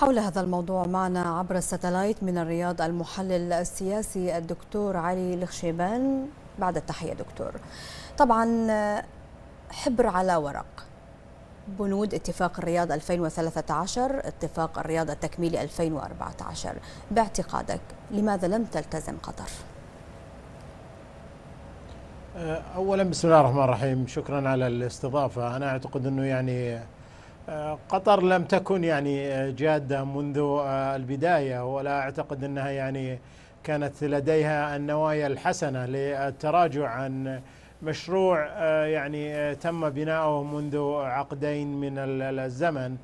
حول هذا الموضوع معنا عبر الستلايت من الرياض المحلل السياسي الدكتور علي الخشيبان بعد التحية دكتور طبعا حبر على ورق بنود اتفاق الرياض 2013 اتفاق الرياض التكميلي 2014 باعتقادك لماذا لم تلتزم قطر؟ أولا بسم الله الرحمن الرحيم شكرا على الاستضافة أنا أعتقد أنه يعني آه، قطر لم تكن يعني آه، جادة منذ آه، البداية ولا أعتقد أنها يعني كانت لديها النوايا الحسنة للتراجع عن مشروع يعني تم بناؤه منذ عقدين من الزمن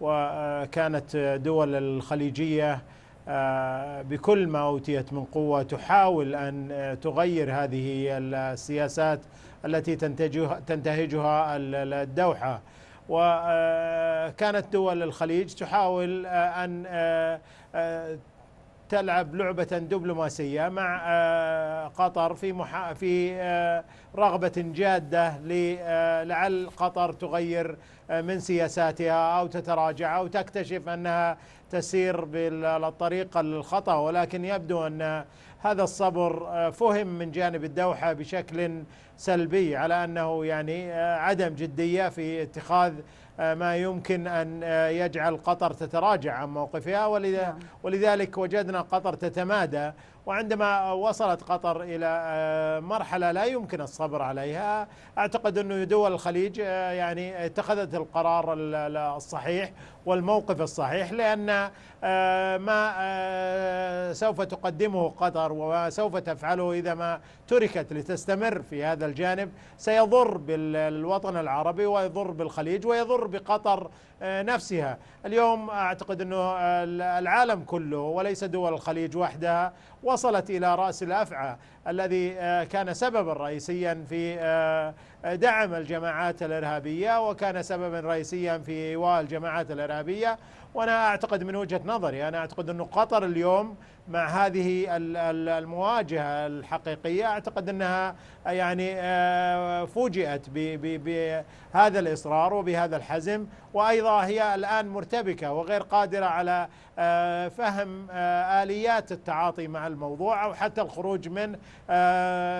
وكانت دول الخليجية بكل ما أوتيت من قوة تحاول أن تغير هذه السياسات التي تنتهجها الدوحة وكانت دول الخليج تحاول آه، أن آه، آه، تلعب لعبة دبلوماسية مع آه، قطر في محا في آه، رغبة جادة آه، لعل قطر تغير من سياساتها أو تتراجع أو تكتشف أنها تسير بالطريقة الخطأ ولكن يبدو أن هذا الصبر فهم من جانب الدوحة بشكل سلبي على أنه يعني عدم جدية في اتخاذ آه، ما يمكن أن آه، يجعل قطر تتراجع عن موقفها نعم. ولذلك وجدنا قطر تتمادى وعندما وصلت قطر إلى آه، مرحلة لا يمكن الصبر عليها أعتقد أنه دول الخليج آه، يعني اتخذت القرار الصحيح والموقف الصحيح لأن آه، ما سوف تقدمه قطر وما سوف تفعله إذا ما تركت لتستمر في هذا الجانب سيضر بالوطن العربي ويضر بالخليج ويضر بقطر نفسها اليوم أعتقد أنه العالم كله وليس دول الخليج وحدها وصلت إلى رأس الأفعى الذي آه، كان سببا رئيسيا في آه، دعم الجماعات الارهابيه وكان سببا رئيسيا في ايواء الجماعات الارهابيه وانا اعتقد من وجهه نظري انا اعتقد انه قطر اليوم مع هذه المواجهه الحقيقيه اعتقد انها يعني آه، فوجئت بهذا الاصرار وبهذا الحزم وايضا هي الان مرتبكه وغير قادره على آه، فهم آه، اليات التعاطي مع الموضوع او حتى الخروج منه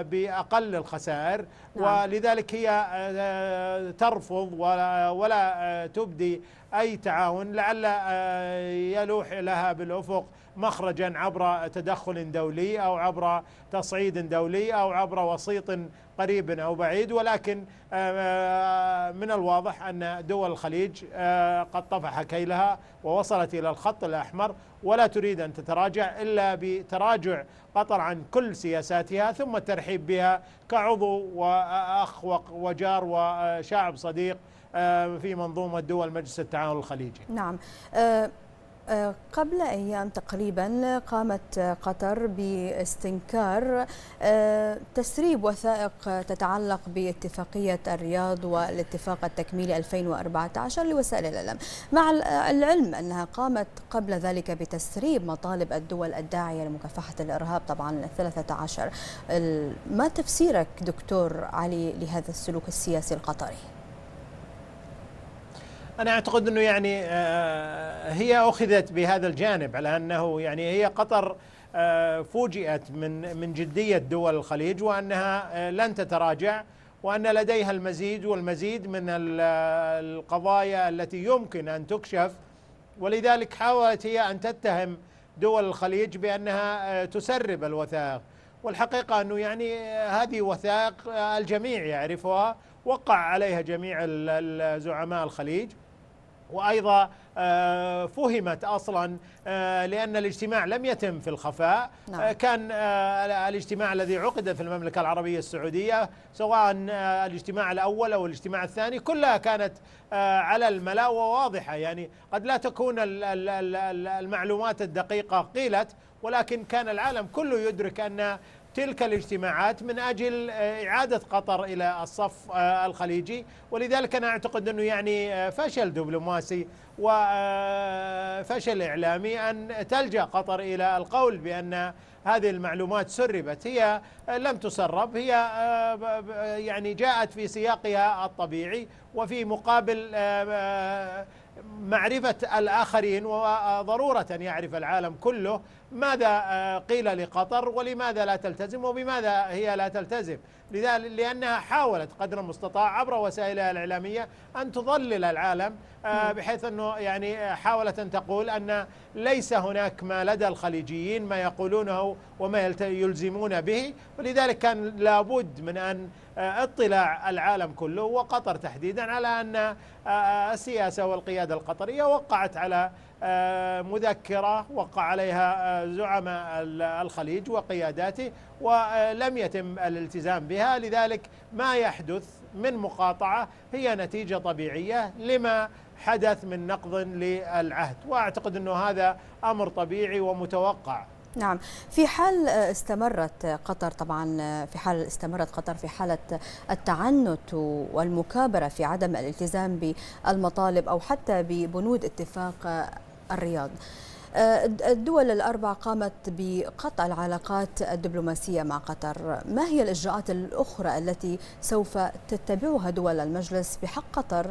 باقل الخسائر نعم. ولذلك هي آه، آه، ترفض ولا, آه، ولا تبدي أي تعاون لعل آه، يلوح لها بالأفق مخرجا عبر تدخل دولي أو عبر تصعيد دولي أو عبر وسيط قريب أو بعيد ولكن آه، آه، من الواضح أن دول الخليج قد طفح كيلها ووصلت إلى الخط الأحمر ولا تريد أن تتراجع إلا بتراجع قطر عن كل سياساتها ثم الترحيب بها كعضو وأخ وجار وشعب صديق آه، في منظومة دول مجلس التعاون الخليجي نعم آه، آه، قبل أيام تقريبا قامت قطر باستنكار تسريب وثائق تتعلق باتفاقية الرياض والاتفاق التكميلي 2014 لوسائل الإعلام مع العلم أنها قامت قبل ذلك بتسريب مطالب الدول الداعية لمكافحة الإرهاب طبعا 13 ما تفسيرك دكتور علي لهذا السلوك السياسي القطري؟ أنا أعتقد أنه يعني آه، هي أخذت بهذا الجانب على أنه يعني هي قطر آه، فوجئت من من جدية دول الخليج وأنها آه، لن تتراجع وأن لديها المزيد والمزيد من القضايا التي يمكن أن تكشف ولذلك حاولت هي أن تتهم دول الخليج بأنها تسرب الوثائق والحقيقة أنه يعني هذه وثائق الجميع يعرفها وقع عليها جميع زعماء الخليج وأيضا آه، فهمت أصلا آه، لأن الاجتماع لم يتم في الخفاء نعم. آه، كان الاجتماع الذي عقد في المملكة العربية السعودية سواء الاجتماع الأول أو الاجتماع الثاني كلها كانت على الملا وواضحة يعني قد لا تكون المعلومات الدقيقة قيلت ولكن كان العالم كله يدرك أن تلك الاجتماعات من أجل آه، إعادة قطر إلى الصف آه، الخليجي ولذلك أنا أعتقد أنه يعني آه، فشل دبلوماسي وفشل إعلامي أن تلجأ قطر إلى القول بأن هذه المعلومات سربت هي لم تسرب هي يعني جاءت في سياقها الطبيعي وفي مقابل معرفة الآخرين وضرورة أن يعرف العالم كله ماذا آه، قيل لقطر ولماذا لا تلتزم وبماذا هي لا تلتزم لذلك لأنها حاولت قدر المستطاع عبر وسائلها الإعلامية أن تضلل العالم آه، بحيث أنه يعني آه، حاولت أن تقول أن ليس هناك ما لدى الخليجيين ما يقولونه وما يلزمون به ولذلك كان لابد من أن آه، اطلاع العالم كله وقطر تحديدا على أن آه، آه، السياسة والقيادة القطرية وقعت على مذكرة وقع عليها زعماء الخليج وقياداته ولم يتم الالتزام بها لذلك ما يحدث من مقاطعة هي نتيجة طبيعية لما حدث من نقض للعهد واعتقد انه هذا امر طبيعي ومتوقع نعم في حال آه، استمرت قطر طبعا آه، في حال استمرت قطر في حالة التعنت والمكابرة في عدم الالتزام بالمطالب أو حتى ببنود اتفاق آه، الرياض الدول الأربع قامت بقطع العلاقات الدبلوماسية مع قطر ما هي الإجراءات الأخرى التي سوف تتبعها دول المجلس بحق قطر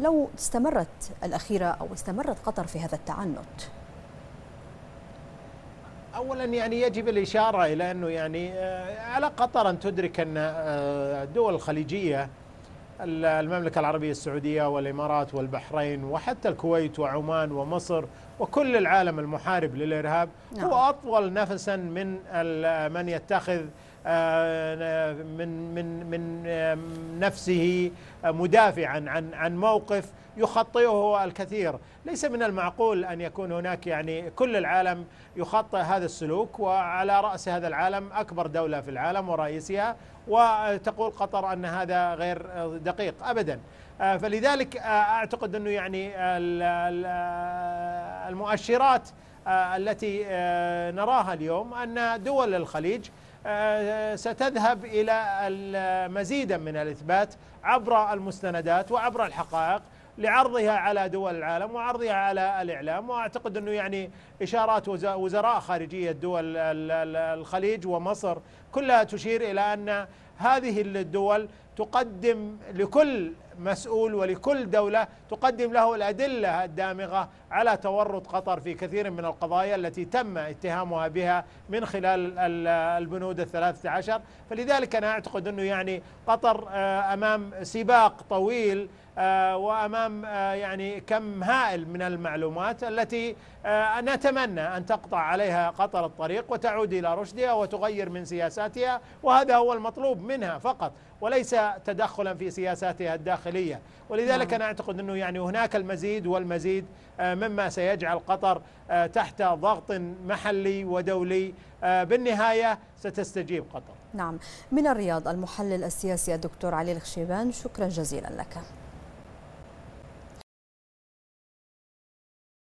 لو استمرت الأخيرة أو استمرت قطر في هذا التعنت؟ اولا يعني يجب الاشاره الى انه يعني آه، على قطر ان تدرك ان آه، الدول الخليجيه المملكه العربيه السعوديه والامارات والبحرين وحتى الكويت وعمان ومصر وكل العالم المحارب للارهاب هو نعم. اطول نفسا من من يتخذ آه، من من من آه، نفسه آه، مدافعا عن عن موقف يخطئه الكثير، ليس من المعقول ان يكون هناك يعني كل العالم يخطئ هذا السلوك وعلى راس هذا العالم اكبر دوله في العالم ورئيسها وتقول قطر ان هذا غير دقيق ابدا. فلذلك اعتقد انه يعني المؤشرات التي نراها اليوم ان دول الخليج آه، ستذهب إلى مزيدا من الإثبات عبر المستندات وعبر الحقائق لعرضها على دول العالم وعرضها على الإعلام وأعتقد أنه يعني إشارات وزراء خارجية دول الخليج ومصر كلها تشير إلى أن هذه الدول تقدم لكل مسؤول ولكل دولة تقدم له الأدلة الدامغة على تورط قطر في كثير من القضايا التي تم اتهامها بها من خلال البنود الثلاثة عشر فلذلك أنا أعتقد أنه يعني قطر آه، أمام سباق طويل آه، وامام آه، يعني كم هائل من المعلومات التي آه، نتمنى ان تقطع عليها قطر الطريق وتعود الى رشدها وتغير من سياساتها وهذا هو المطلوب منها فقط وليس تدخلا في سياساتها الداخليه ولذلك نعم. انا اعتقد انه يعني هناك المزيد والمزيد مما سيجعل قطر تحت ضغط محلي ودولي بالنهايه ستستجيب قطر. نعم، من الرياض المحلل السياسي الدكتور علي الخشيبان شكرا جزيلا لك.